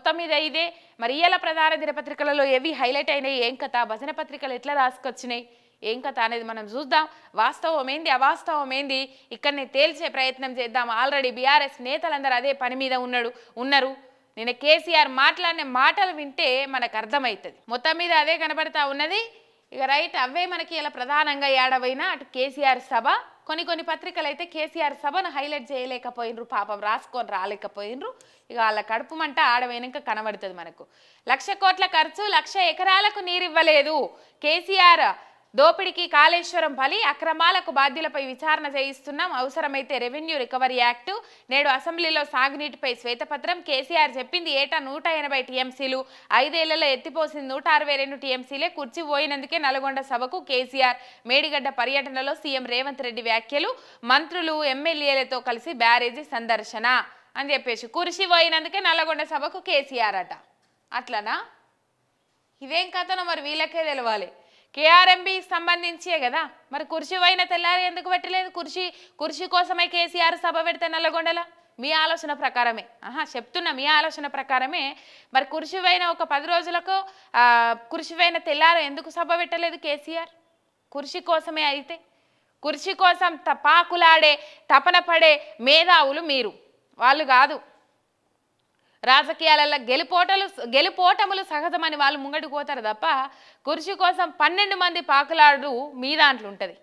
మొత్తం మీద ఇదే మరి ఇయ్యాల ప్రధాన దినపత్రికలలో ఏవి హైలైట్ అయినాయి ఏం కథ భజన పత్రికలు ఎట్లా రాసుకొచ్చినాయి ఏం కథ అనేది మనం చూద్దాం వాస్తవం ఏంది అవాస్తవం ఏంది ఇక్కడనే తేల్చే ప్రయత్నం చేద్దాం ఆల్రెడీ బీఆర్ఎస్ నేతలందరూ అదే పని మీద ఉన్నాడు ఉన్నారు నేను కేసీఆర్ మాట్లాడిన మాటలు వింటే మనకు అర్థమవుతుంది మొత్తం మీద అదే కనబడతా ఉన్నది ఇక రైట్ అవే మనకి ఇలా ప్రధానంగా ఏడవైనా అటు కేసీఆర్ సభ కొన్ని కొన్ని పత్రికలు అయితే కేసీఆర్ సభను హైలైట్ చేయలేకపోయినరు పాపం రాసుకొని రాలేకపోయినరు ఇక వాళ్ళ కడుపు మంట ఆడవైనాక కనబడుతుంది మనకు లక్ష కోట్ల ఖర్చు లక్ష ఎకరాలకు నీరు ఇవ్వలేదు కేసీఆర్ దోపిడికి కాళేశ్వరం బలి అక్రమాలకు బాధ్యులపై విచారణ చేయిస్తున్నాం అవసరమైతే రెవెన్యూ రికవరీ యాక్టు నేడు అసెంబ్లీలో సాగునీటిపై శ్వేతపత్రం కేసీఆర్ చెప్పింది ఏటా నూట ఎనభై టీఎంసీలు ఐదేళ్లలో ఎత్తిపోసింది నూట అరవై రెండు టీఎంసీలే కుర్చీ పోయినందుకే నల్గొండ సభకు కేసీఆర్ మేడిగడ్డ పర్యటనలో సీఎం రేవంత్ రెడ్డి వ్యాఖ్యలు మంత్రులు ఎమ్మెల్యేలతో కలిసి బ్యారేజీ సందర్శన అని చెప్పేసి కురిసి పోయినందుకే నల్గొండ సభకు కేసీఆర్ అట అట్లనా ఇవేం కథనో మరి వీళ్ళకే తెలవాలి కేఆర్ఎంబి సంబంధించే కదా మరి కుర్చీ పోయిన తెల్లారి ఎందుకు పెట్టలేదు కుర్చీ కుర్చీ కోసమే కేసీఆర్ సభ పెడితే నల్లగొండల మీ ఆలోచన ప్రకారమే ఆహా చెప్తున్నా మీ ఆలోచన ప్రకారమే మరి కురిసివైన ఒక పది రోజులకు కురిసివైన తెల్లారు ఎందుకు సభ పెట్టలేదు కేసీఆర్ కుర్చీ కోసమే అయితే కుర్చీ కోసం పాకులాడే తపన పడే మేధావులు మీరు వాళ్ళు కాదు రాజకీయాలలో గెలుపోటలు గెలుపోటములు సహజమని వాళ్ళు ముంగడికి పోతారు తప్ప కుర్చీ కోసం పన్నెండు మంది పాకులాడు మీ దాంట్లో ఉంటుంది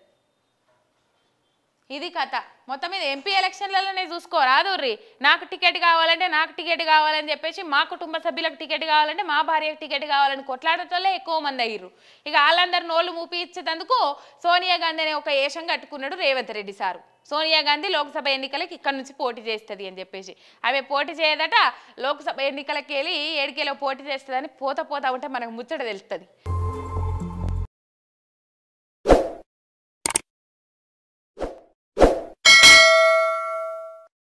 ఇది కథ మొత్తం మీద ఎంపీ ఎలక్షన్లలోనే చూసుకో రీ నాకు టికెట్ కావాలంటే నాకు టికెట్ కావాలని చెప్పేసి మా కుటుంబ సభ్యులకు టికెట్ కావాలంటే మా భార్యకు టికెట్ కావాలని కొట్లాడటంలో ఎక్కువ మంది అయ్యారు ఇక వాళ్ళందరూ నోళ్ళు మూపి ఇచ్చేటందుకు సోనియా గాంధీ అనే ఒక ఏషం కట్టుకున్నాడు రేవంత్ రెడ్డి సారు సోనియా గాంధీ లోక్సభ ఎన్నికలకు ఇక్కడ నుంచి పోటీ చేస్తుంది అని చెప్పేసి ఆమె పోటీ చేయదట లోక్సభ ఎన్నికలకి వెళ్ళి ఏడికేలో పోటీ చేస్తుందని పోత పోతా ఉంటే మనకు ముచ్చట తెలుస్తుంది